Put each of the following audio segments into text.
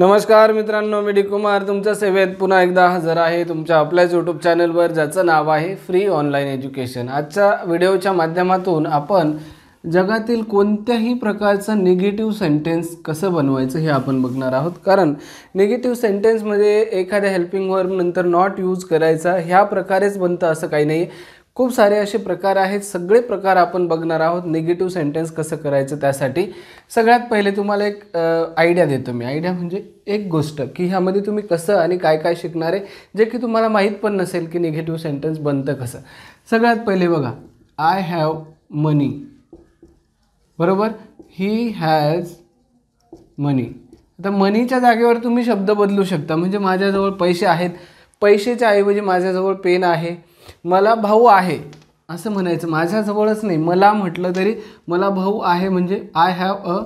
नमस्कार मित्रांनो मी डी कुमार तुमच्या सेवेत पुन्हा एकदा हजर आहे तुमच्या आपल्याच यूट्यूब चॅनलवर ज्याचं नाव आहे फ्री ऑनलाईन एज्युकेशन आजच्या व्हिडिओच्या माध्यमातून आपण जगातील कोणत्याही प्रकारचं निगेटिव्ह सेंटेन्स कसं बनवायचं हे आपण बघणार आहोत कारण निगेटिव्ह सेंटेन्स एखाद्या हेल्पिंग वर्ब नंतर नॉट यूज करायचा ह्या प्रकारेच बनतं असं काही नाही खूप सारे असे प्रकार आहेत सगळे प्रकार आपण बघणार आहोत निगेटिव्ह सेंटेन्स कसं करायचं त्यासाठी सगळ्यात पहिले तुम्हाला एक आयडिया देतो मी आयडिया म्हणजे एक गोष्ट की ह्यामध्ये तुम्ही कसं आणि काय काय शिकणार आहे जे की तुम्हाला माहीत पण नसेल की निगेटिव्ह सेंटेन्स बनतं कसं सगळ्यात पहिले बघा आय हॅव मनी बरोबर ही हॅज मनी आता मनीच्या जागेवर तुम्ही शब्द बदलू शकता म्हणजे माझ्याजवळ पैसे आहेत पैशाच्या ऐवजी माझ्याजवळ पेन आहे मला भाऊ आहे असं म्हणायचं माझ्याजवळच नाही मला म्हटलं तरी मला भाऊ आहे म्हणजे आय हॅव अ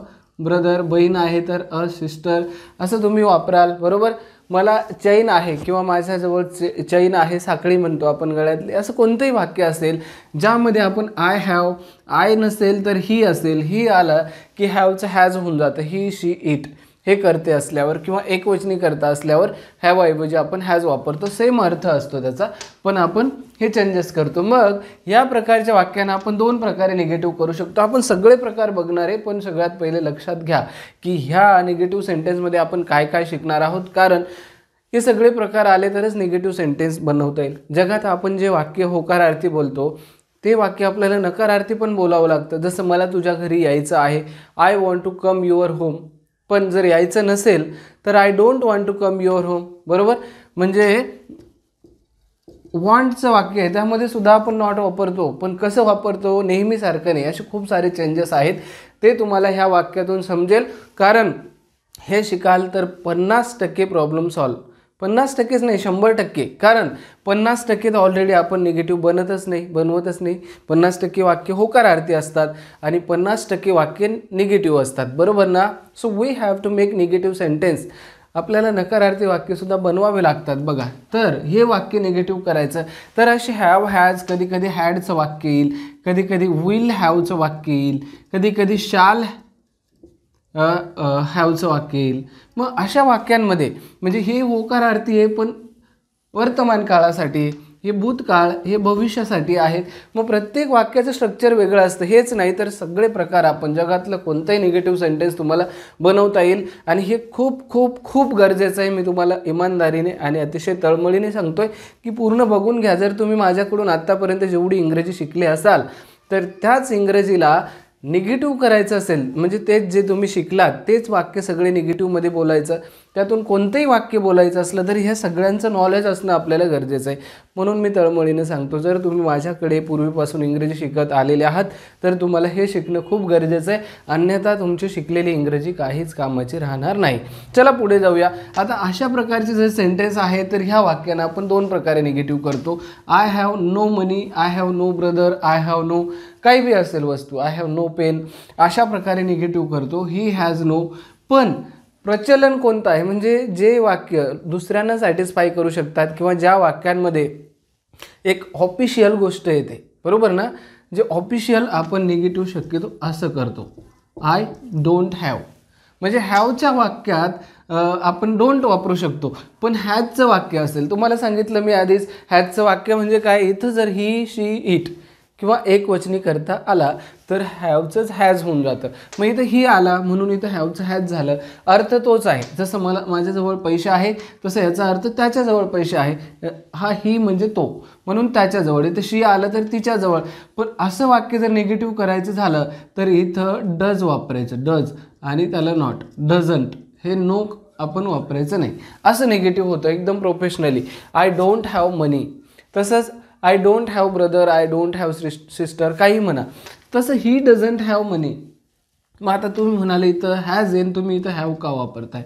ब्रदर बहीण आहे तर अ सिस्टर असं तुम्ही वापराल बरोबर मला चैन आहे किंवा माझ्याजवळ चे चैन आहे साखळी म्हणतो आपण गळ्यातली असं कोणतंही वाक्य असेल ज्यामध्ये आपण आय हॅव आय नसेल तर ही असेल ही आलं की हॅवचं हॅज होऊन जातं ही शी इट हे करते असल्यावर किंवा एकवचनी करता असल्यावर हॅवऐवजी आपण हॅज वापरतो सेम अर्थ असतो त्याचा पण आपण हे चेंजेस करतो मग या प्रकारच्या वाक्यांना आपण दोन प्रकारे निगेटिव्ह करू शकतो आपण सगळे प्रकार बघणार आहे पण सगळ्यात पहिले लक्षात घ्या की ह्या निगेटिव्ह सेंटेन्समध्ये आपण काय काय शिकणार आहोत कारण हे सगळे प्रकार आले तरच निगेटिव्ह सेंटेन्स बनवता येईल जगात आपण जे वाक्य होकारार्थी बोलतो ते वाक्य आपल्याला नकारार्थी पण बोलावं लागतं जसं मला तुझ्या घरी यायचं आहे I want to come your home पण जर यायचं नसेल तर I don't want to come your home बरोबर म्हणजे वॉन्टचं वाक्य आहे त्यामध्ये सुद्धा आपण नॉट वापरतो पण कसं वापरतो नेहमीसारखं नाही असे खूप सारे चेंजेस आहेत ते तुम्हाला ह्या वाक्यातून समजेल कारण हे शिकाल तर पन्नास टक्के प्रॉब्लेम सॉल्व पन्नास टक्केच नाही शंभर टक्के कारण पन्नास टक्के तर ऑलरेडी आपण निगेटिव्ह बनतच नाही बनवतच नाही पन्नास टक्के वाक्य होकारार्थी असतात आणि पन्नास टक्के वाक्य निगेटिव्ह असतात बरोबर ना so we have to make negative sentence आपल्याला नकारार्थी वाक्यसुद्धा बनवावे लागतात बघा तर हे वाक्य निगेटिव्ह करायचं तर असे हॅव हॅज कधी कधी हॅडचं वाक्य येईल कधी कधी विल हॅवचं वाक्य येईल कधी कधी शाल हॅवचं वाक्य येईल मग अशा वाक्यांमध्ये म्हणजे हे आरती आहे पण वर्तमान काळासाठी हे भूतकाळ हे भविष्यासाठी आहेत मग प्रत्येक वाक्याचं स्ट्रक्चर वेगळं असतं हेच नाही तर सगळे प्रकार आपण जगातलं कोणताही निगेटिव्ह सेंटेन्स तुम्हाला बनवता येईल आणि हे खूप खूप खूप गरजेचं आहे मी तुम्हाला इमानदारीने आणि अतिशय तळमळीने सांगतो आहे की पूर्ण बघून घ्या जर तुम्ही माझ्याकडून आत्तापर्यंत जेवढी इंग्रजी शिकले असाल तर त्याच इंग्रजीला निगेटिव्ह करायचं असेल म्हणजे तेच जे तुम्ही शिकलात तेच वाक्य सगळे निगेटिव्हमध्ये बोलायचं त्यातून कोणतंही वाक्य बोलायचं असलं तरी ह्या सगळ्यांचं नॉलेज असणं आपल्याला गरजेचं आहे म्हणून मी तळमळीनं सांगतो जर तुम्ही माझ्याकडे पूर्वीपासून इंग्रजी शिकत आलेले आहात तर तुम्हाला हे शिकणं खूप गरजेचं आहे अन्यथा तुमची शिकलेली इंग्रजी काहीच कामाची राहणार नाही चला पुढे जाऊया आता अशा प्रकारचे जे सेंटेन्स आहे तर ह्या वाक्यानं आपण दोन प्रकारे निगेटिव्ह करतो I have no money I have no brother I have no काही बी असेल वस्तू आय हॅव नो पेन अशा प्रकारे निगेटिव्ह करतो ही हॅज नो पण प्रचलन कोणतं आहे म्हणजे जे वाक्य दुसऱ्यांना सॅटिस्फाय करू शकतात किंवा ज्या वाक्यांमध्ये एक ऑफिशियल गोष्ट येते बरोबर ना जे ऑफिशियल आपण निगेटिव्ह शक्यतो असं करतो आय डोंट हॅव म्हणजे हॅवच्या वाक्यात आपण डोंट वापरू शकतो पण हॅजचं वाक्य असेल तुम्हाला सांगितलं मी आधीच हॅजचं वाक्य म्हणजे काय इथं जर ही शी इट किंवा एक वचनी करता आला तर हॅवचंच हॅज होऊन जातं मग इथं ही आला म्हणून इथं हॅवचं हॅज झालं अर्थ तोच आहे जसं मला माझ्याजवळ पैसे आहे तसं याचा अर्थ त्याच्याजवळ पैसे आहे हा ही म्हणजे तो म्हणून त्याच्याजवळ इथं शी आलं तर तिच्याजवळ पण असं वाक्य जर निगेटिव्ह करायचं झालं तर इथं डज वापरायचं डज आणि त्याला नॉट डझंट हे नो आपण वापरायचं नाही असं निगेटिव्ह होतं एकदम professionally I don't have money तसंच I don't have brother I don't have sister काही म्हणा तसं ही डझंट हॅव मनी मग आता तुम्ही म्हणाले इथं हॅज एन तुम्ही इथं हॅव का वापरताय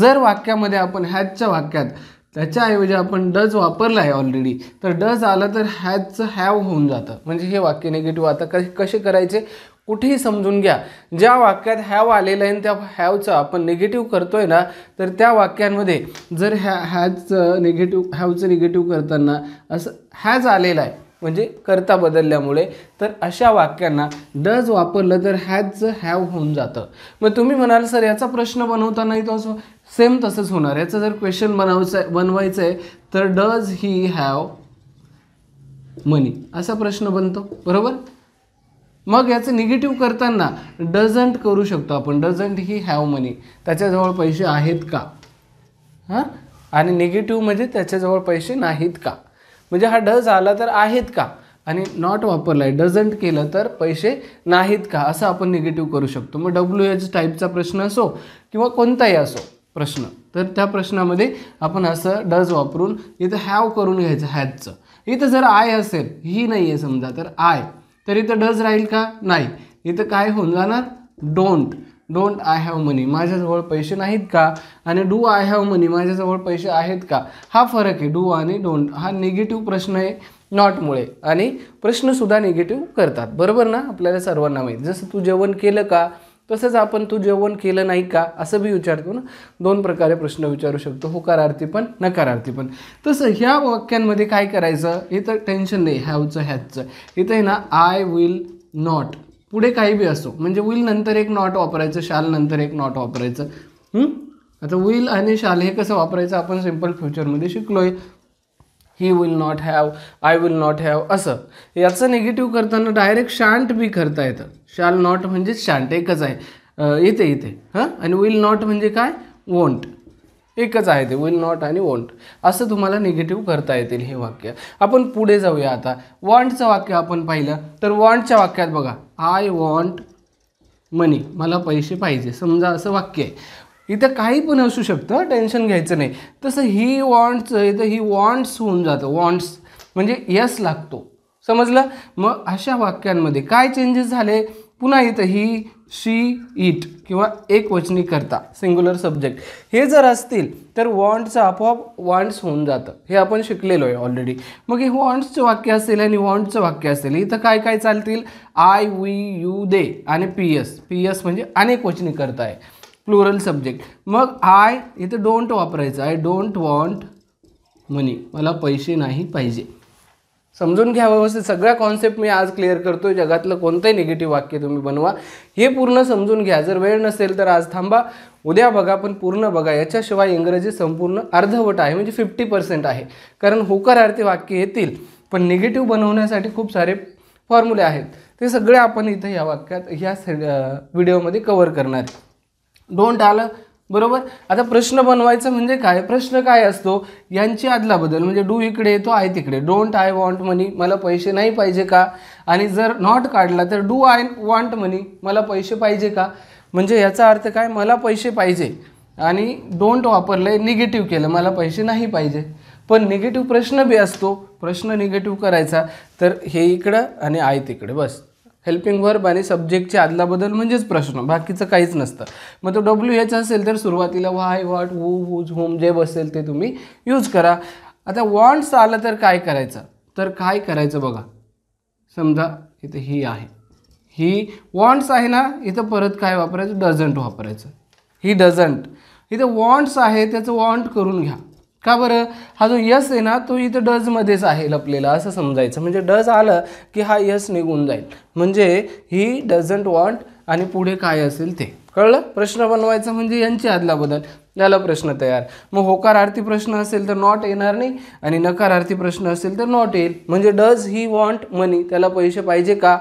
जर वाक्यामध्ये आपण हॅजच्या वाक्यात त्याच्याऐवजी आपण डज वापरला आहे ऑलरेडी तर डज आलं तर हॅजचं हॅव होऊन जातं म्हणजे हे वाक्य निगेटिव्ह आता कसे कसे करायचे कुठेही समजून घ्या ज्या वाक्यात हॅव आलेलं आहे त्या हॅवचं आपण निगेटिव्ह करतोय ना तर त्या वाक्यांमध्ये जर ह्या हॅजचं निगेटिव्ह हॅवचं निगेटिव्ह करताना असं हॅज आलेलं आहे म्हणजे करता बदलल्यामुळे तर अशा वाक्यांना डज वापरलं तर हॅजचं हॅव होऊन जातं मग तुम्ही म्हणाल सर याचा प्रश्न बनवतानाही तो असं सेम तसंच होणार याचं जर क्वेश्चन बनवायचं आहे बनवायचं आहे तर डज ही हॅव मनी असा प्रश्न बनतो बरोबर मग याचं निगेटिव्ह करताना डझंट करू शकतो आपण डझंट ही हॅव मनी त्याच्याजवळ पैसे आहेत का हां आणि निगेटिव्ह म्हणजे त्याच्याजवळ पैसे नाहीत का म्हणजे हा डज आला तर आहेत का आणि नॉट वापरला आहे डझंट केलं तर पैसे नाहीत का असं आपण निगेटिव्ह करू शकतो मग डब्ल्यू एच टाईपचा प्रश्न असो किंवा कोणताही असो प्रश्न तर त्या प्रश्नामध्ये आपण असं डज वापरून इथं हॅव करून घ्यायचं हॅजचं इथं जर आय असेल ही नाही आहे समजा तर आय तर इथं डज राहील का नाही इथं काय होऊन जाणार don't don't I have money माझ्याजवळ पैसे नाहीत का आणि डू आय हॅव मनी माझ्याजवळ पैसे आहेत का हा फरक आहे डू आणि डोंट हा निगेटिव्ह प्रश्न आहे नॉटमुळे आणि प्रश्नसुद्धा निगेटिव्ह करतात बरोबर ना आपल्याला सर्वांना माहीत जसं तू जेवण केलं का तसंच आपण तू जेवण केलं नाही का असं बी विचारतो ना दोन प्रकारे प्रश्न विचारू शकतो होकारार्थी पण नकारार्थी पण तसं ह्या वाक्यांमध्ये काय करायचं हे तर टेन्शन नाही हॅवचं हॅचचं इथं आहे ना आय विल नॉट पुढे काही बी असो म्हणजे विल नंतर एक नॉट वापरायचं शाल नंतर एक नॉट वापरायचं आता विल आणि शाल हे कसं वापरायचं आपण सिम्पल फ्युचरमध्ये शिकलो आहे he will not have I will not have असं याचं निगेटिव्ह करताना डायरेक्ट शांट बी करता येतं शाल नॉट म्हणजे शांट एकच आहे इथे इथे हां आणि विल नॉट म्हणजे काय वोंट एकच आहे ते विल नॉट आणि वॉन्ट असं तुम्हाला निगेटिव्ह करता येतील हे वाक्य आपण पुढे जाऊया आता वॉन्टचं वाक्य आपण पाहिलं तर वॉन्टच्या वाक्यात बघा आय वॉन्ट मनी मला पैसे पाहिजे समजा असं वाक्य आहे इथं काही पण असू शकतं टेन्शन घ्यायचं नाही तसं ही वॉन्ट्स इथं ही वॉन्ट्स होऊन जातं वॉन्ट्स म्हणजे यस लागतो समजलं मग अशा वाक्यांमध्ये काय चेंजेस झाले पुन्हा इथं ही शी इट किंवा एक वचनी करता सिंग्युलर सब्जेक्ट हे जर असतील तर वॉन्टचं आपोआप वॉन्ट्स होऊन जातं हे आपण शिकलेलो आहे ऑलरेडी मग हे वॉन्ट्सचं वाक्य असेल आणि वॉन्टचं वाक्य असेल इथं काय काय चालतील आय वी यू दे आणि पी एस पी एस म्हणजे अनेक वचनी करता आहे प्लुरल सब्जेक्ट मग आय इथं डोंट वापरायचं आय डोंट वॉन्ट मनी मला पैसे नाही पाहिजे समजून घ्या व्यवस्थित सगळ्या कॉन्सेप्ट मी आज क्लिअर करतो जगातलं कोणतंही निगेटिव्ह वाक्य तुम्ही बनवा हे पूर्ण समजून घ्या जर वेळ नसेल तर आज थांबा उद्या बघा पण पूर्ण बघा याच्याशिवाय इंग्रजी संपूर्ण अर्धवट आहे म्हणजे फिफ्टी पर्सेंट आहे कारण अर्थी वाक्य येतील पण निगेटिव्ह बनवण्यासाठी खूप सारे फॉर्म्युले आहेत ते सगळे आपण इथं या वाक्यात ह्या व्हिडिओमध्ये कवर करणार डोंट आलं बरोबर आता प्रश्न बनवायचं म्हणजे काय प्रश्न काय असतो यांची आदला बदल म्हणजे डू इकडे येतो आय तिकडे डोंट आय वॉन्ट मनी मला पैसे नाही पाहिजे का आणि जर नॉट काढला तर डू आय वॉन्ट मनी मला पैसे पाहिजे का म्हणजे याचा अर्थ काय मला पैसे पाहिजे आणि डोंट वापरलं निगेटिव्ह केलं मला पैसे नाही पाहिजे पण निगेटिव्ह प्रश्न बी असतो प्रश्न निगेटिव्ह करायचा तर हे इकडं आणि आय तिकडे बस हेल्पिंग वर्ब आणि सब्जेक्टची आदलाबदल म्हणजेच प्रश्न बाकीचं काहीच नसतं मग तो डब्ल्यू एच असेल तर सुरुवातीला why what who whose whom जे बसेल ते तुम्ही यूज करा आता वॉन्ट्स आलं तर काय करायचं तर काय करायचं बघा समजा इथं ही आहे ही वॉन्ट्स आहे ना इथं परत काय वापरायचं डझंट वापरायचं ही डझंट इथं वॉन्ट्स आहे त्याचं वॉन्ट करून घ्या का बरं हा जो यस आहे ना तो इथं डजमध्येच आहे लपलेला असं समजायचं म्हणजे डज आलं की हा यस निघून जाईल म्हणजे ही डझंट वॉन्ट आणि पुढे काय असेल ते कळलं प्रश्न बनवायचं म्हणजे यांची आदला बदल याला प्रश्न तयार मग होकार आरती प्रश्न असेल तर नॉट येणार नाही आणि नकार आरती प्रश्न असेल तर नॉट येईल म्हणजे डज ही वॉन्ट मनी त्याला पैसे पाहिजे का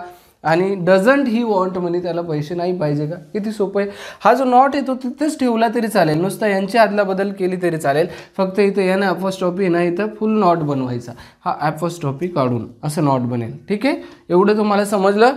आणि डझंट ही वॉन्ट म्हणजे त्याला पैसे नाही पाहिजे का किती सोपं आहे हा जो नॉट येतो तिथेच ठेवला तरी चालेल नुसता यांची बदल केली तरी चालेल फक्त इथे यानं ॲपोस्टॉपी ना इथं फुल नॉट बनवायचा हा ॲपोस्टॉपी काढून असं नॉट बनेल ठीक आहे एवढं तुम्हाला समजलं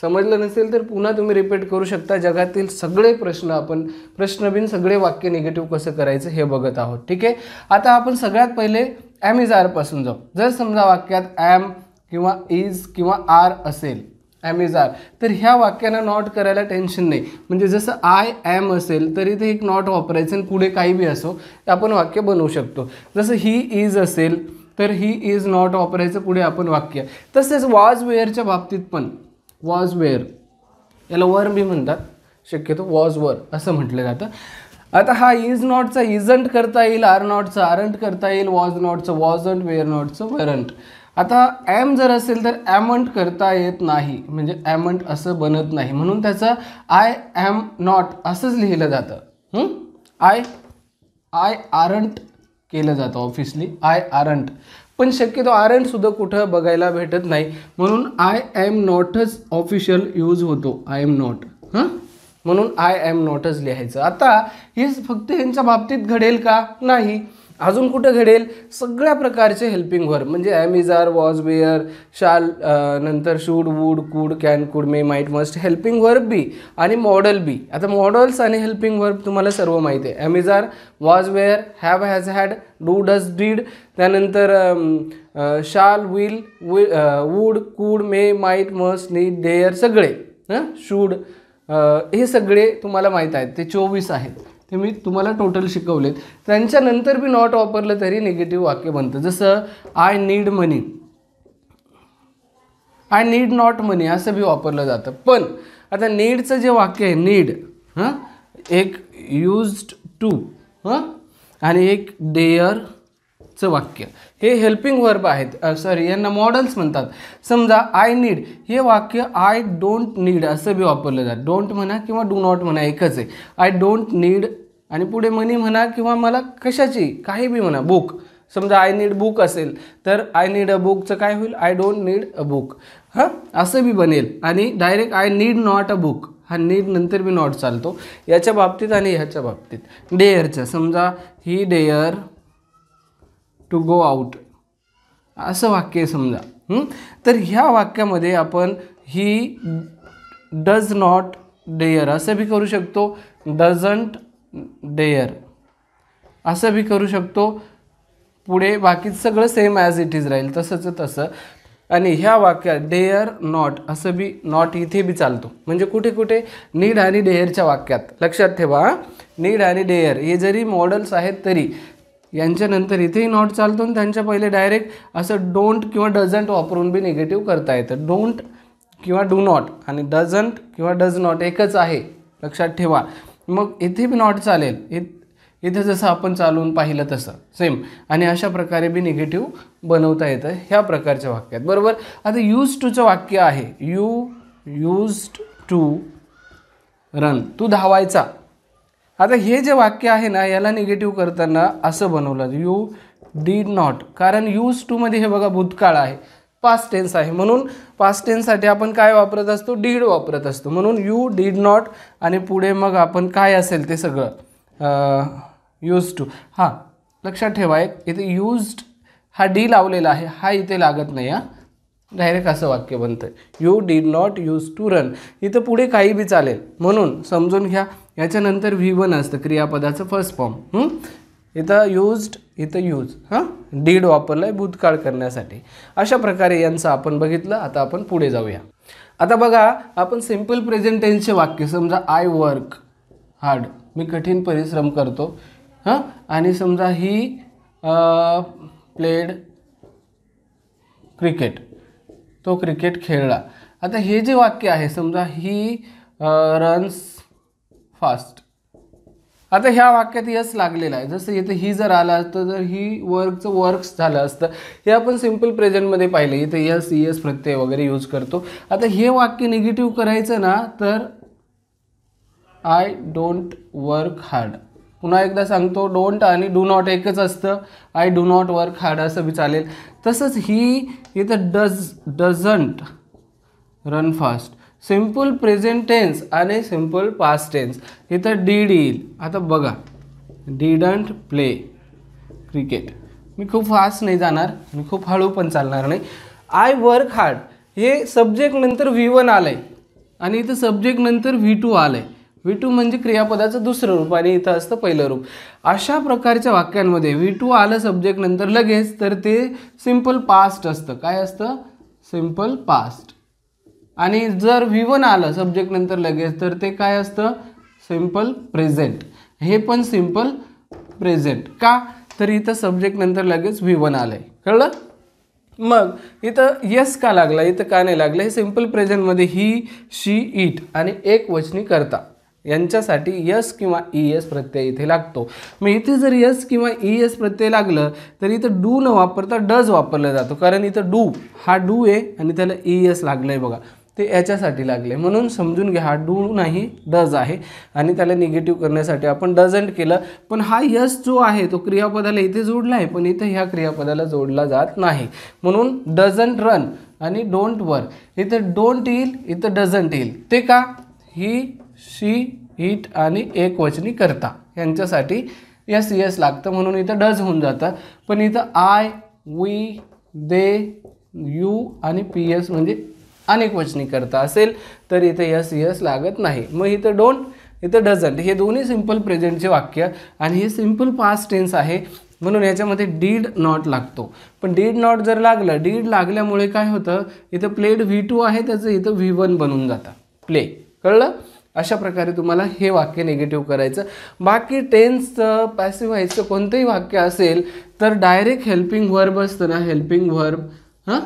समजलं नसेल तर पुन्हा तुम्ही रिपीट करू शकता जगातील सगळे प्रश्न आपण प्रश्नबिन सगळे वाक्य निगेटिव्ह कसं करायचं हे बघत आहोत ठीक आहे आता आपण सगळ्यात पहिले ॲम इज आरपासून जाऊ जर समजा वाक्यात ॲम किंवा इज किंवा आर असेल ॲम आर तर ह्या वाक्यांना नॉट करायला टेन्शन नाही म्हणजे जसं आय ॲम असेल तरी ते एक नॉट वापरायचं आणि पुढे काही बी असो आपण वाक्य बनवू शकतो जसं ही इज असेल तर ही इज नॉट वापरायचं पुढे आपण वाक्य तसेच वॉज वेअरच्या बाबतीत पण वॉज वेअर याला वर बी म्हणतात शक्यतो वॉज वर असं म्हटलं जातं आता हा इज नॉटचा इजंट करता येईल आर नॉटचा आरंट करता येईल वॉज नॉटचं वॉज अंट वेअर नॉटचं वरंट आता ॲम जर असेल तर ॲमंट करता येत नाही म्हणजे ॲमंट असं बनत नाही म्हणून त्याचं आय ॲम नॉट असंच लिहिलं जातं आय आय आरंट केलं जातं ऑफिसली आय आरंट पण शक्यतो आरंटसुद्धा कुठं बघायला भेटत नाही म्हणून आय ॲम नॉटच ऑफिशियल यूज होतो आय एम नॉट म्हणून आय ॲम नॉटच लिहायचं आता हेच फक्त यांच्या बाबतीत घडेल का नाही अजून कुठं घडेल सगळ्या प्रकारचे हेल्पिंग वर्ब म्हणजे वॉज वेअर शाल नंतर should would could can could may might must helping verb बी आणि मॉडल बी आता मॉडल्स आणि हेल्पिंग वर्क तुम्हाला सर्व माहिती आहे was were have has had do does did त्यानंतर shall will would could may might must need dare सगळे हां शूड हे सगळे तुम्हाला माहीत आहेत ते चोवीस आहेत ते मी तुम्हाला टोटल शिकवलेत त्यांच्यानंतर बी नॉट वापरलं तरी निगेटिव्ह वाक्य बनतं जसं I need money I need not money असं बी वापरलं जातं पण आता नीडचं जे वाक्य आहे नीड हां एक यूज्ड टू हां आणि एक डेअर चं वाक्य हे हेल्पिंग वर्ब आहेत सॉरी यांना मॉडल्स म्हणतात समजा आय नीड हे वाक्य आय डोंट नीड असं बी वापरलं जातं डोंट म्हणा किंवा डू नॉट म्हणा एकच आहे आय डोंट नीड आणि पुढे मनी म्हणा किंवा मला कशाची काही बी म्हणा बुक समजा आय नीड बुक असेल तर आय नीड अ बुकचं काय होईल I don't need a book हां असं बी बनेल आणि direct I need not a book हा नीड नंतर बी नॉट चालतो याच्या बाबतीत आणि ह्याच्या बाबतीत डेअरच्या समजा he dare to go out असं वाक्य आहे समजा तर ह्या वाक्यामध्ये आपण ही डज नॉट डेअर असं बी करू शकतो डझंट डेअर असं बी करू शकतो पुढे बाकी सगळं सेम ॲज इट इज राहील तसंच तसं आणि ह्या वाक्यात डेअर नॉट असं बी नॉट इथे बी चालतो म्हणजे कुठे कुठे नीड आणि डेअरच्या वाक्यात लक्षात ठेवा नीड आणि डेअर हे जरी मॉडल्स आहेत तरी यांच्यानंतर इथेही नॉट चालतो आणि त्यांच्या पहिले डायरेक्ट असं डोंट किंवा डझंट वापरून बी निगेटिव्ह करता येतं डोंट किंवा डू नॉट आणि डझंट किंवा डज नॉट एकच आहे लक्षात ठेवा मग इथे बी नॉट चालेल इथ इथे जसं आपण चालून पाहिलं तसं सेम आणि अशा प्रकारे बी निगेटिव्ह बनवता येतं ह्या प्रकारच्या वाक्यात बरोबर आता यूज टूचं वाक्य आहे यू यूज टू रन तू धावायचा आता हे जे वाक्य आहे ना याला निगेटिव्ह करताना असं बनवलं यू डीड नॉट कारण यूज टूमध्ये हे बघा भूतकाळ आहे पास्ट टेन्स आहे म्हणून पास्ट टेन्ससाठी आपण काय वापरत असतो डीड वापरत असतो म्हणून यू डीड नॉट आणि पुढे मग आपण काय असेल ते सगळं यूज टू हां लक्षात ठेवा एक इथे यूज्ड हा डी लावलेला आहे हा इथे लागत नाही हां डायरेक्ट असं वाक्य बनतं you did not use to run इथं पुढे काही बी चालेल म्हणून समजून घ्या याच्यानंतर व्ही वन असतं क्रियापदाचं फर्स्ट फॉर्म इथं यूज्ड इथं यूज हां डीड वापरला आहे भूतकाळ करण्यासाठी अशा प्रकारे यांचं आपण बघितलं आता आपण पुढे जाऊया आता बघा आपण सिम्पल प्रेझेंटेन्सचे वाक्य समजा आय वर्क हार्ड मी कठीण परिश्रम करतो हां आणि समजा ही प्लेड क्रिकेट तो क्रिकेट खेळला आता हे जे वाक्य आहे समजा ही रन्स फास्ट आता ह्या वाक्यात यस लागलेला आहे जसं इथं ही जर आलं असतं तर ही वर्कचं वर्क्स झालं असतं हे आपण सिम्पल प्रेझेंटमध्ये पाहिलं इथं यस यस प्रत्यय वगैरे यूज करतो आता हे वाक्य निगेटिव्ह करायचं ना तर आय डोंट वर्क हार्ड पुन्हा एकदा सांगतो डोंट आणि डू नॉट एकच असतं I do not work hard असं बी चालेल तसंच ही इथं does doesn't run fast simple present tense आणि सिम्पल पास्ट टेन्स इथं डीड येईल आता बघा डीडंट प्ले क्रिकेट मी खूप फास्ट नाही जाणार मी खूप हळू पण चालणार नाही आय वर्क हार्ड हे सब्जेक्ट नंतर व्ही वन आलं आहे आणि इथं सब्जेक्ट नंतर व्ही टू आलं आहे व्ही टू म्हणजे क्रियापदाचं दुसरं रूप आणि इथं असतं पहिलं रूप अशा प्रकारच्या वाक्यांमध्ये व्ही टू आलं सब्जेक्ट नंतर लगेच तर ते सिम्पल पास्ट असतं काय असतं सिम्पल पास्ट आणि जर व्ही वन आलं सब्जेक्ट नंतर लगेच तर ते काय असतं सिम्पल प्रेझेंट हे पण सिम्पल प्रेझेंट का तर इथं सब्जेक्ट नंतर लगेच व्ही वन आलं आहे कळलं मग इथं यस का लागला इथं का नाही लागलं हे सिम्पल प्रेझेंटमध्ये ही शी इट आणि एक वचनी करता यांच्यासाठी यस किंवा ई एस प्रत्यय इथे लागतो मग इथे जर यस किंवा ई एस प्रत्यय लागलं तर इथं डू न वापरता डज वापरला जातो कारण इथं डू हा डू आहे आणि त्याला ई एस लागलं आहे बघा ते याच्यासाठी लागले म्हणून समजून घ्या हा डू नाही डज आहे आणि त्याला निगेटिव्ह करण्यासाठी आपण डझंट केलं पण हा यस जो आहे तो क्रियापदाला इथे जोडला आहे पण इथं ह्या क्रियापदाला जोडला जात नाही म्हणून डझंट रन आणि डोंट वर इथं डोंट येईल इथं डझंट येईल ते का ही शी हिट आणि वचनी करता यांच्यासाठी यस एस लागतं म्हणून इथं डज होऊन जातं पण इथं आय वी दे यू आणि पी एस म्हणजे वचनी करता असेल तर इथं यस यस लागत नाही मग इथं डोंट इथं डझंट हे दोन्ही सिम्पल प्रेझेंटचे वाक्य आणि हे सिंपल पास्ट टेन्स आहे म्हणून याच्यामध्ये डीड नॉट लागतो पण डीड नॉट जर लागलं डीड लागल्यामुळे काय होतं इथं प्लेड व्ही टू आहे त्याचं इथं व्ही वन बनून जातं प्ले कळलं अशा प्रकारे तुम्हाला हे वाक्य निगेटिव्ह करायचं बाकी टेन्सचं पॅसिव्ह व्हायचं कोणतंही वाक्य असेल तर डायरेक्ट हेल्पिंग व्हर्ब असतं ना हेल्पिंग व्हर्ब हां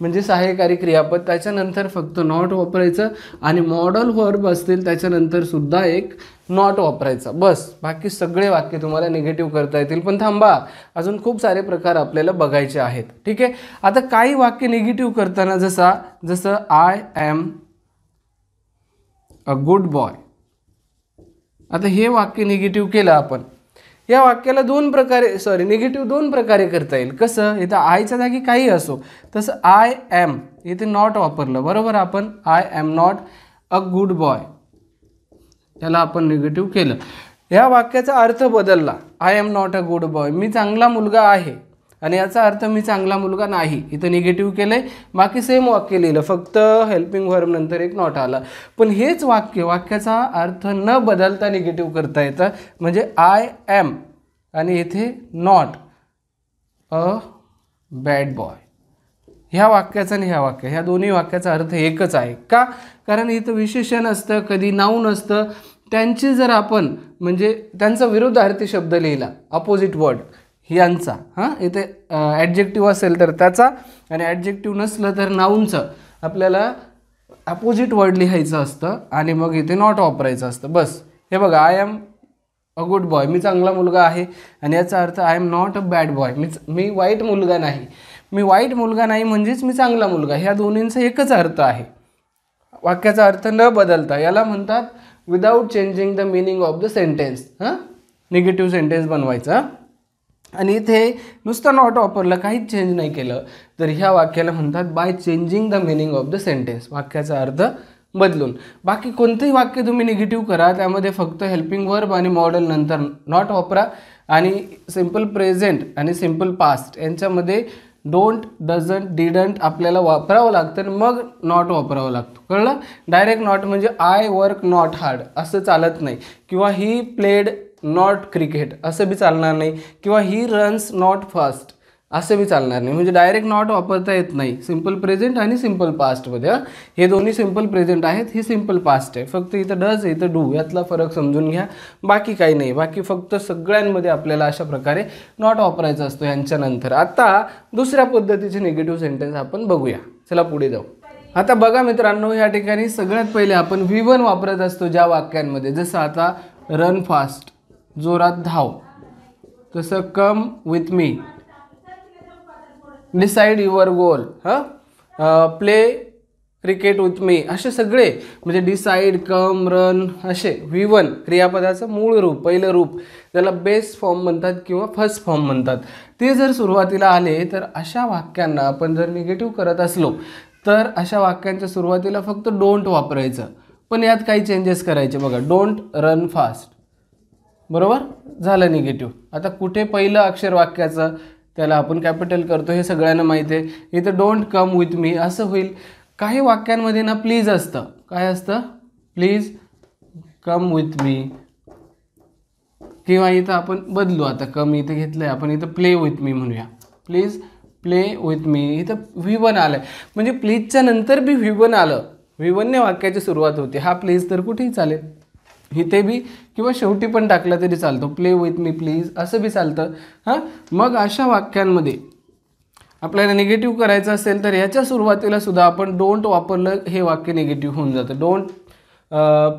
म्हणजे सहाय्यकारी क्रियापद त्याच्यानंतर फक्त नॉट वापरायचं आणि मॉडल व्हर्ब असतील त्याच्यानंतर सुद्धा एक नॉट वापरायचा बस बाकी सगळे वाक्य तुम्हाला निगेटिव्ह करता येतील पण थांबा अजून खूप सारे प्रकार आपल्याला बघायचे आहेत ठीक आहे आता काही वाक्य निगेटिव्ह करताना जसा जसं I am a good boy आता हे वाक्य निगेटिव्ह केलं आपण या वाक्याला दोन प्रकारे सॉरी निगेटिव्ह दोन प्रकारे करता येईल कसं इथं आयच्या जागी काही असो तसं आय ॲम इथे नॉट वापरलं बरोबर आपण I am not a good boy याला आपण निगेटिव्ह केलं या वाक्याचा अर्थ बदलला I am not a good boy मी चांगला मुलगा आहे आणि याचा अर्थ मी चांगला मुलगा नाही इथं निगेटिव्ह केलं आहे बाकी सेम वाक्य लिहिलं फक्त हेल्पिंग नंतर एक नॉट आला पण हेच वाक्य वाक्याचा अर्थ न बदलता निगेटिव्ह करता येतं म्हणजे आय ॲम आणि इथे नॉट अ बॅड बॉय ह्या वाक्याचा आणि ह्या वाक्य ह्या दोन्ही वाक्याचा अर्थ एकच आहे का कारण इथं विशेषण असतं कधी नाऊन असतं त्यांची जर आपण म्हणजे त्यांचा विरुद्धार्थी शब्द लिहिला अपोजिट वर्ड यांचा हां इथे ॲडजेक्टिव्ह असेल तर त्याचा आणि ॲडजेक्टिव्ह नसलं तर नाऊनचं आपल्याला अपोजिट वर्ड लिहायचं असतं आणि मग इथे नॉट वापरायचं असतं बस हे बघा I am a good boy मी चांगला मुलगा आहे आणि याचा अर्थ I am not a bad boy मी मी वाईट मुलगा नाही मी वाईट मुलगा नाही म्हणजेच मी चांगला मुलगा ह्या दोन्हींचा एकच अर्थ आहे वाक्याचा अर्थ न बदलता याला म्हणतात without changing the meaning of the sentence हां निगेटिव्ह सेंटेन्स बनवायचा आणि इथे नुसतं नॉट वापरलं काहीच चेंज नाही केलं तर ह्या वाक्याला म्हणतात by changing the meaning of the sentence वाक्याचा अर्थ बदलून बाकी कोणतंही वाक्य तुम्ही निगेटिव्ह करा त्यामध्ये फक्त हेल्पिंग वर्ब आणि मॉडेल नंतर नॉट वापरा आणि सिम्पल प्रेझेंट आणि सिम्पल पास्ट यांच्यामध्ये डोंट डझंट डिडंट आपल्याला वापरावं लागतं आणि मग नॉट वापरावं लागतो कळलं डायरेक्ट नॉट म्हणजे आय वर्क नॉट हार्ड असं चालत नाही किंवा ही प्लेड नॉट क्रिकेट असं बी चालणार नाही किंवा ही रन्स नॉट फास्ट असं बी चालणार नाही म्हणजे डायरेक्ट नॉट वापरता येत नाही सिम्पल प्रेझेंट आणि सिम्पल पास्टमध्ये हे दोन्ही सिम्पल प्रेझेंट आहेत हे सिम्पल पास्ट आहे फक्त इथं डज इथं डू यातला फरक समजून घ्या बाकी काही नाही बाकी फक्त सगळ्यांमध्ये आपल्याला अशा प्रकारे नॉट वापरायचा असतो यांच्यानंतर आता दुसऱ्या पद्धतीचे निगेटिव्ह सेंटेन्स आपण बघूया चला पुढे जाऊ आता बघा मित्रांनो या ठिकाणी सगळ्यात पहिले आपण व्ही वन वापरत असतो ज्या वाक्यांमध्ये जसं आता रन फास्ट जोरात धाव तसं come with me decide your goal हां प्ले क्रिकेट विथ मी असे सगळे म्हणजे डिसाईड कम रन असे व्ही वन क्रियापदाचं मूळ रूप पहिलं रूप त्याला बेस्ट फॉर्म म्हणतात किंवा फर्स्ट फॉर्म म्हणतात ते जर सुरुवातीला आले तर अशा वाक्यांना आपण जर निगेटिव्ह करत असलो तर अशा वाक्यांच्या सुरुवातीला फक्त डोंट वापरायचं पण यात काही चेंजेस करायचे बघा डोंट रन फास्ट बरोबर झालं निगेटिव्ह आता कुठे पहिलं अक्षर वाक्याचं त्याला आपण कॅपिटल करतो हे सगळ्यांना माहिती आहे इथं डोंट कम विथ मी असं होईल काही वाक्यांमध्ये ना प्लीज असतं काय असतं प्लीज कम विथ मी किंवा इथं आपण बदलू आता कम इथं घेतलं आहे आपण इथं प्ले विथ मी म्हणूया प्लीज प्ले विथ मी इथं व्ही वन आलं आहे म्हणजे प्लीजच्या नंतर बी व्हिवन आलं व्ही वाक्याची सुरुवात होते हा प्लीज तर कुठेही चालेल इथे बी किंवा शेवटी पण टाकलं तरी चालतो प्ले विथ मी प्लीज असं बी चालतं हां मग अशा वाक्यांमध्ये आपल्याला निगेटिव्ह करायचं असेल तर याच्या सुरुवातीला सुद्धा आपण डोंट वापरलं हे वाक्य निगेटिव्ह होऊन जातं don't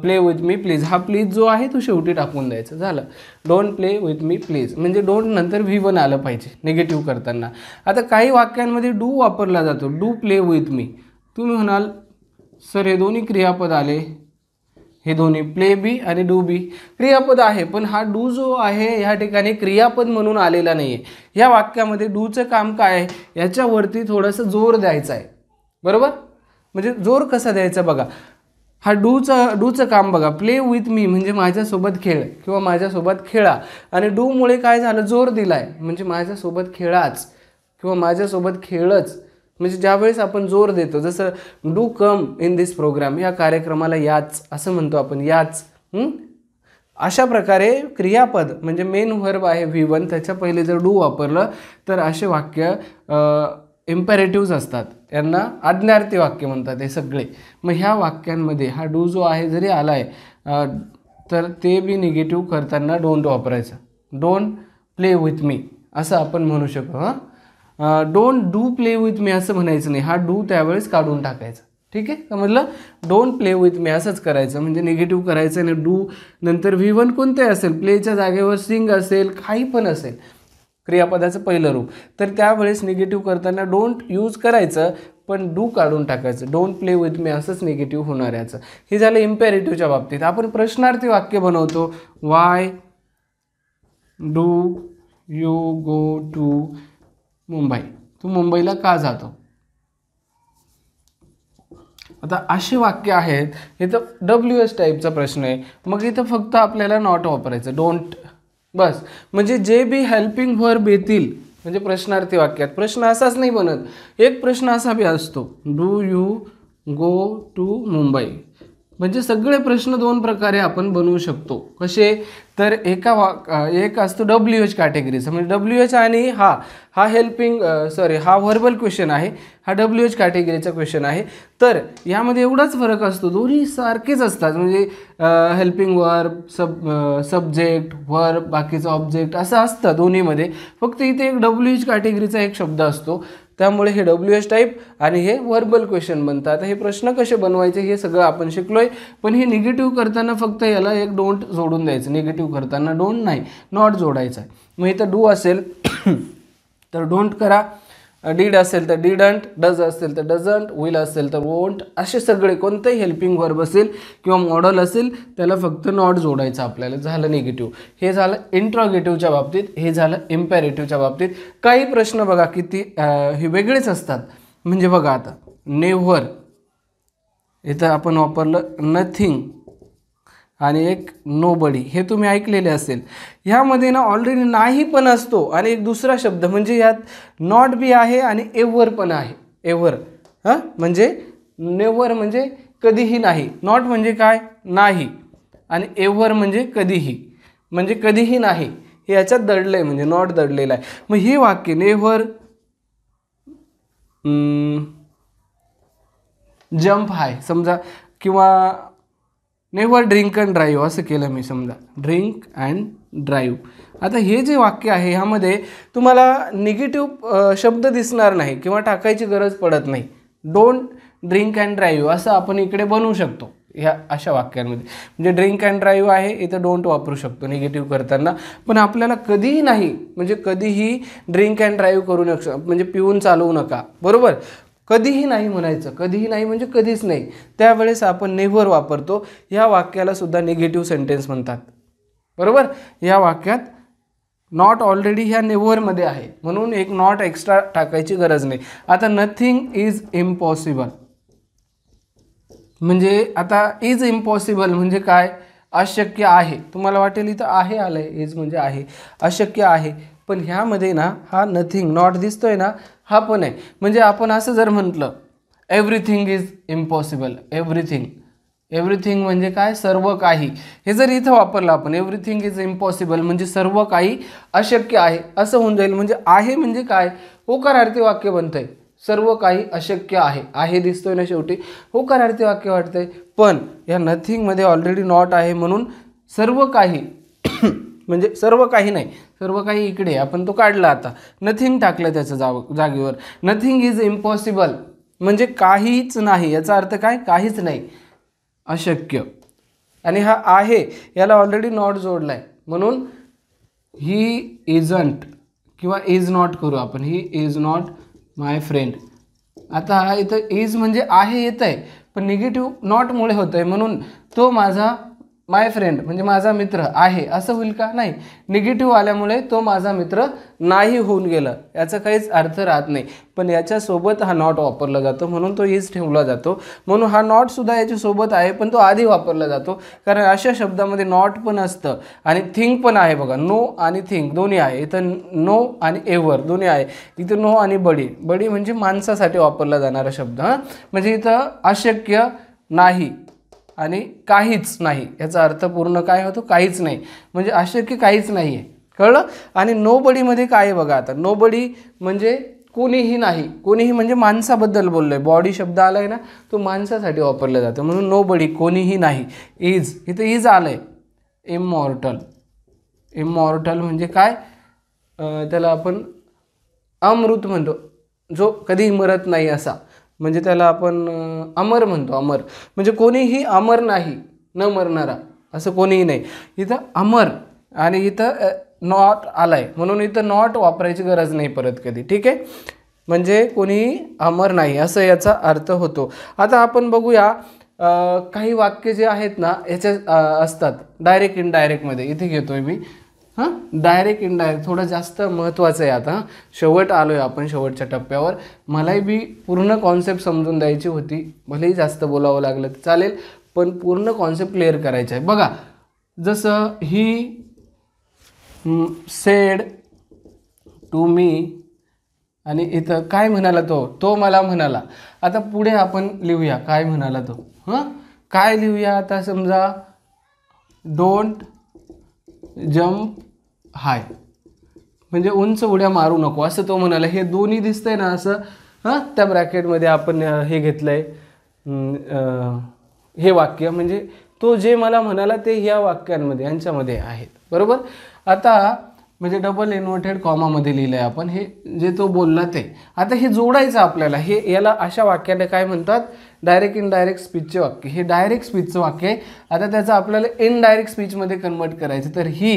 play with me please हा प्लीज जो आहे तो शेवटी टाकून द्यायचा झालं don't play with me please म्हणजे डोंट नंतर व्ही वन आलं पाहिजे निगेटिव्ह करताना आता काही वाक्यांमध्ये डू वापरला जातो डू प्ले विथ मी तुम्ही म्हणाल सर हे दोन्ही क्रियापद आले हे दोन्ही प्ले बी आणि डू बी क्रियापद आहे पण हा डू जो आहे ह्या ठिकाणी क्रियापद म्हणून आलेला नाही आहे या वाक्यामध्ये डूचं काम काय आहे याच्यावरती थोडंसं जोर द्यायचा आहे बरोबर म्हणजे जोर कसा द्यायचा बघा हा डूचा डूचं काम बघा प्ले विथ मी म्हणजे माझ्यासोबत खेळ किंवा माझ्यासोबत खेळा आणि डूमुळे काय झालं जोर दिला आहे म्हणजे माझ्यासोबत खेळाच किंवा माझ्यासोबत खेळच म्हणजे ज्यावेळेस आपण जोर देतो जसं do come in this program या कार्यक्रमाला याच असं म्हणतो आपण याच अशा प्रकारे क्रियापद म्हणजे मेन व्हर्ब आहे व्ही वन त्याच्या पहिले जर डू वापरलं तर असे वाक्य इम्पॅरेटिव्ज असतात यांना आज्ञार्थी वाक्य म्हणतात हे सगळे मग ह्या वाक्यांमध्ये हा डू जो आहे जरी आला आहे तर ते बी निगेटिव्ह करताना डोंट वापरायचं डोंट प्ले विथ मी असं आपण म्हणू शकतो हां don't do play with me असं म्हणायचं नाही हा डू त्यावेळेस काढून टाकायचा ठीक आहे समजलं डोंट प्ले विथ मी असंच करायचं म्हणजे निगेटिव्ह करायचं आणि डू नंतर व्ही वन कोणते असेल प्लेच्या जागेवर सिंग असेल काही पण असेल क्रियापदाचं पहिलं रूप तर त्यावेळेस निगेटिव्ह करताना डोंट यूज करायचं पण डू काढून टाकायचं डोंट प्ले विथ मी असंच निगेटिव्ह याचं हे झालं इम्पॅरेटिव्हच्या बाबतीत आपण प्रश्नार्थी वाक्य बनवतो why do you go to Mumbai तू मुंबईला का जातो आता असे वाक्य आहेत इथं डब्ल्यू एस टाईपचा प्रश्न आहे मग इथं फक्त आपल्याला नॉट वापरायचं डोंट बस म्हणजे जे बी हेल्पिंग व्हर येतील म्हणजे प्रश्नार्थी वाक्यात प्रश्न असाच नाही बनत एक प्रश्न असा बी असतो do you go to Mumbai म्हणजे सगळे प्रश्न दोन प्रकारे आपण बनवू शकतो कसे तर एका वा एक असतो डब्ल्यू एच कॅटेगरीचा म्हणजे डब्ल्यू एच आणि हा हा हेल्पिंग सॉरी हा व्हर्बल क्वेश्चन आहे हा डब्ल्यू एच कॅटेगरीचा क्वेश्चन आहे तर यामध्ये एवढाच फरक असतो दोन्ही सारखेच असतात म्हणजे helping verb sub subject verb बाकीचं ऑब्जेक्ट असं असतं दोन्हीमध्ये फक्त इथे एक डब्ल्यू एच कॅटेगरीचा एक शब्द असतो त्यामुळे हे डब्ल्यू एस टाईप आणि हे व्हर्बल क्वेश्चन बनतात हे प्रश्न कसे बनवायचे हे सगळं आपण शिकलो आहे पण हे निगेटिव्ह करताना फक्त याला एक डोंट जोडून द्यायचं निगेटिव्ह करताना डोंट नाही नॉट जोडायचं आहे मग इथं डू असेल तर डोंट करा डीड असेल तर डीडंट डज असेल तर डझंट विल असेल तर वोंट असे सगळे कोणतेही हेल्पिंग वर्ब असेल किंवा मॉडल असेल त्याला फक्त नॉट जोडायचं आपल्याला झालं निगेटिव्ह हे झालं इंट्रॉगेटिव्हच्या बाबतीत हे झालं इम्पॅरेटिव्हच्या बाबतीत काही प्रश्न बघा किती हे वेगळेच असतात म्हणजे बघा आता नेव्हर इथं आपण वापरलं नथिंग आणि एक नो बडी हे तुम्ही ऐकलेले असेल ह्यामध्ये ना ऑलरेडी नाही पण असतो आणि एक दुसरा शब्द म्हणजे यात नॉट बी आहे आणि एव्हर पण आहे एव्हर हां म्हणजे नेव्हर म्हणजे कधीही नाही नॉट म्हणजे काय नाही आणि एव्हर म्हणजे कधीही म्हणजे कधीही नाही हे याच्यात दडलं आहे म्हणजे नॉट दडलेलं आहे मग हे वाक्य नेव्हर जंप आहे समजा किंवा नेव्हर ड्रिंक अँड ड्राईव्ह असं केलं मी समजा ड्रिंक अँड ड्राईव्ह आता हे जे वाक्य आहे ह्यामध्ये तुम्हाला निगेटिव्ह शब्द दिसणार नाही किंवा टाकायची गरज पडत नाही डोंट ड्रिंक अँड ड्राईव्ह असं आपण इकडे बनवू शकतो ह्या अशा वाक्यांमध्ये म्हणजे ड्रिंक अँड ड्राईव्ह आहे इथं डोंट वापरू शकतो निगेटिव्ह करताना पण आपल्याला कधीही नाही म्हणजे कधीही ड्रिंक अँड ड्राईव्ह करू नका म्हणजे पिऊन चालवू नका बरोबर कधीही नाही म्हणायचं कधीही नाही म्हणजे कधीच नाही त्यावेळेस आपण नेव्हर वापरतो ह्या वाक्याला सुद्धा निगेटिव्ह सेंटेन्स म्हणतात बरोबर या वाक्यात नॉट ऑलरेडी ह्या नेव्हरमध्ये आहे म्हणून एक नॉट एक्स्ट्रा टाकायची गरज नाही आता नथिंग इज इम्पॉसिबल म्हणजे आता इज इम्पॉसिबल म्हणजे काय अशक्य आहे तुम्हाला वाटेल इथं आहे आलं आहे इज म्हणजे आहे अशक्य आहे पण ह्यामध्ये ना हा नथिंग नॉट आहे ना हा पण आहे म्हणजे आपण असं जर म्हटलं everything is impossible everything everything म्हणजे काय सर्व काही हे जर इथं वापरलं आपण एव्हरीथिंग इज इम्पॉसिबल म्हणजे सर्व काही अशक्य आहे असं होऊन जाईल म्हणजे आहे म्हणजे काय होकारार्थी वाक्य बनतं आहे सर्व काही अशक्य आहे आहे दिसतोय ना शेवटी होकारार्थी वाक्य वाटतंय पण या नथिंगमध्ये ऑलरेडी नॉट आहे म्हणून सर्व काही म्हणजे सर्व काही नाही सर्व काही इकडे आपण तो काढला आता नथिंग टाकलं त्याच्या जाव जागेवर नथिंग इज इम्पॉसिबल म्हणजे काहीच नाही याचा अर्थ काय काहीच नाही अशक्य आणि हा आहे याला ऑलरेडी नॉट जोडला आहे म्हणून ही इजंट किंवा इज नॉट करू आपण he is not my friend आता हा इथं इज म्हणजे आहे येत आहे पण निगेटिव्ह नॉटमुळे होतं आहे म्हणून तो माझा माय फ्रेंड म्हणजे माझा मित्र आहे असं होईल का नाही निगेटिव्ह आल्यामुळे तो माझा मित्र नाही होऊन गेला याचा काहीच अर्थ राहत नाही पण याच्यासोबत हा नॉट वापरला जातो म्हणून तो इज ठेवला जातो म्हणून हा नॉटसुद्धा याच्यासोबत आहे पण तो आधी वापरला जातो कारण अशा शब्दामध्ये नॉट पण असतं आणि थिंक पण आहे बघा नो आणि थिंक दोन्ही आहे इथं नो आणि एव्हर दोन्ही आहे इथं नो आणि बडी बडी म्हणजे माणसासाठी वापरला जाणारा शब्द हां म्हणजे इथं अशक्य नाही आणि काहीच नाही याचा अर्थ पूर्ण काय होतो काहीच नाही म्हणजे अशक्य काहीच नाही आहे कळलं आणि नोबडीमध्ये काय बघा आता नोबडी म्हणजे कोणीही नाही कोणीही म्हणजे माणसाबद्दल बोललो आहे बॉडी शब्द आला आहे ना तो माणसासाठी वापरला जातो म्हणून नोबडी कोणीही नाही इज इथं इज आलं आहे इमॉर्टल इमॉर्टल म्हणजे काय त्याला आपण अमृत म्हणतो जो कधी मरत नाही असा म्हणजे त्याला आपण अमर म्हणतो अमर म्हणजे कोणीही अमर नाही न मरणारा असं कोणीही नाही इथं अमर आणि इथं नॉट आला आहे म्हणून इथं नॉट वापरायची गरज नाही परत कधी ठीक आहे म्हणजे कोणीही अमर नाही असं याचा अर्थ होतो आता आपण बघूया काही वाक्य जे आहेत ना याच्या असतात डायरेक्ट इनडायरेक्टमध्ये इथे आहे मी हां डायरेक्ट इनडायरेक्ट थोडं जास्त महत्त्वाचं आहे आता शेवट आलो आहे आपण शेवटच्या टप्प्यावर मलाही बी पूर्ण कॉन्सेप्ट समजून द्यायची होती भलेही जास्त बोलावं लागलं तर चालेल पण पूर्ण कॉन्सेप्ट क्लिअर करायचं आहे बघा जसं ही सेड टू मी आणि इथं काय म्हणाला तो तो मला म्हणाला आता पुढे आपण लिहूया काय म्हणाला तो हां काय लिहूया आता समजा डोंट जम्प हाय म्हणजे उंच उड्या मारू नको असं तो म्हणाला हे दोन्ही दिसतंय ना असं हां त्या ब्रॅकेटमध्ये आपण हे घेतलं आहे हे वाक्य म्हणजे तो जे मला म्हणाला ते ह्या वाक्यांमध्ये यांच्यामध्ये आहेत बरोबर आता म्हणजे डबल इन्व्हर्टेड कॉमामध्ये लिहिलं आहे आपण हे जे तो बोलला ते आता हे जोडायचं आपल्याला हे याला अशा वाक्याने काय म्हणतात डायरेक्ट इनडायरेक्ट स्पीचचे वाक्य हे डायरेक्ट स्पीचचं वाक्य आहे आता त्याचं आपल्याला इनडायरेक्ट स्पीचमध्ये कन्वर्ट करायचं तर ही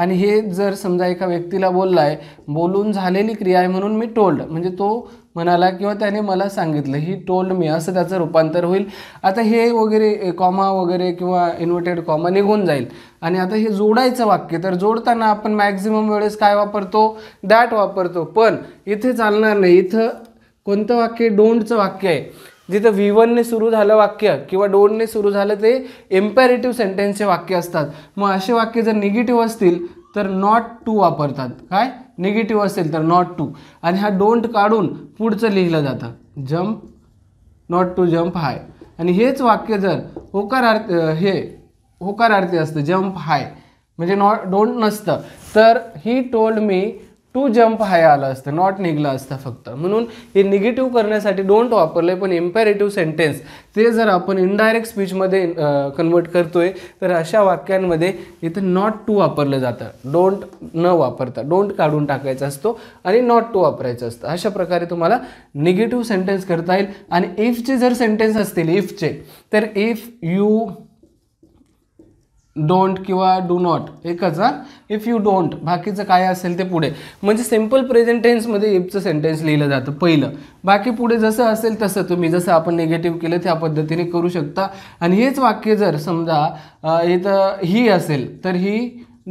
आणि हे जर समजा एका व्यक्तीला बोलला आहे बोलून झालेली क्रिया आहे म्हणून मी टोल्ड म्हणजे तो म्हणाला किंवा त्याने मला सांगितलं ही टोल्ड मी असं त्याचं रूपांतर होईल आता हे वगैरे कॉमा वगैरे किंवा इन्व्हर्टेड कॉमा निघून जाईल आणि आता हे जोडायचं वाक्य तर जोडताना आपण मॅक्झिमम वेळेस काय वापरतो दॅट वापरतो पण इथे चालणार नाही इथं कोणतं वाक्य डोंटचं वाक्य आहे जिथं व्ही वनने सुरू झालं वाक्य किंवा डोनने सुरू झालं ते एम्पॅरेटिव्ह सेंटेन्सचे वाक्य असतात मग असे वाक्य जर निगेटिव्ह असतील तर नॉट टू वापरतात काय निगेटिव्ह असेल तर नॉट टू आणि हा डोंट काढून पुढचं लिहिलं जातं jump not to jump high आणि हेच वाक्य जर होकार हे होकारार्थी असतं जम्प हाय म्हणजे नॉट डोंट नसतं तर he told me to jump high आलं असतं नॉट निघलं असतं फक्त म्हणून हे निगेटिव्ह करण्यासाठी डोंट वापरले पण इम्पॅरेटिव्ह सेंटेन्स ते जर आपण इनडायरेक्ट स्पीचमध्ये कन्वर्ट करतोय तर अशा वाक्यांमध्ये इथं नॉट टू वापरलं जातं डोंट न वापरता डोंट काढून टाकायचा असतो आणि नॉट टू वापरायचं असतं अशा प्रकारे तुम्हाला निगेटिव्ह सेंटेन्स करता येईल आणि इफचे जर सेंटेन्स असतील इफचे तर इफ यू डोंट किंवा डू नॉट एकच हां इफ यू डोंट बाकीचं काय असेल ते पुढे म्हणजे सिम्पल प्रेझेंट टेन्समध्ये इफचं सेंटेन्स लिहिलं जातं पहिलं बाकी पुढे जसं असेल तसं तुम्ही जसं आपण निगेटिव्ह केलं त्या पद्धतीने करू शकता आणि हेच वाक्य जर समजा इथं ही असेल तर ही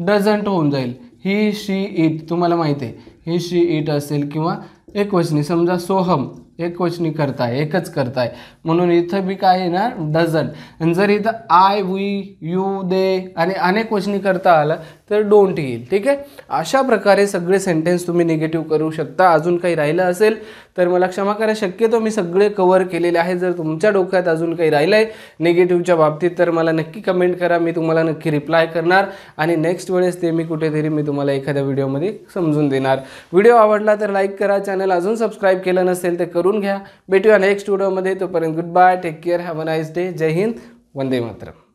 डझंट होऊन जाईल ही शी इट तुम्हाला माहिती आहे ही शी इट असेल किंवा एकवचनी समजा सोहम एकवचनी करताय एकच करताय म्हणून इथं बी काय आहे ना डझन आणि जर इथं आय वी यू दे आणि अनेक वचनी करता आलं तर डोंट येईल ठीक आहे अशा प्रकारे सगळे सेंटेन्स तुम्ही निगेटिव्ह करू शकता अजून काही राहिलं असेल तर मला क्षमा करा शक्यतो मी सगळे कवर केलेले आहे जर तुमच्या डोक्यात अजून काही राहिलं आहे निगेटिव्हच्या बाबतीत तर मला नक्की कमेंट करा मी तुम्हाला नक्की रिप्लाय करणार आणि नेक्स्ट वेळेस ते मी कुठेतरी मी तुम्हाला एखाद्या व्हिडिओमध्ये समजून देणार व्हिडिओ आवडला तर लाईक करा चॅनल अजून सबस्क्राईब केलं नसेल तर करू करून घ्या भेटूया नेक्स्ट व्हिडिओमध्ये तोपर्यंत good bye take care have a nice day जय हिंद वंदे मातरम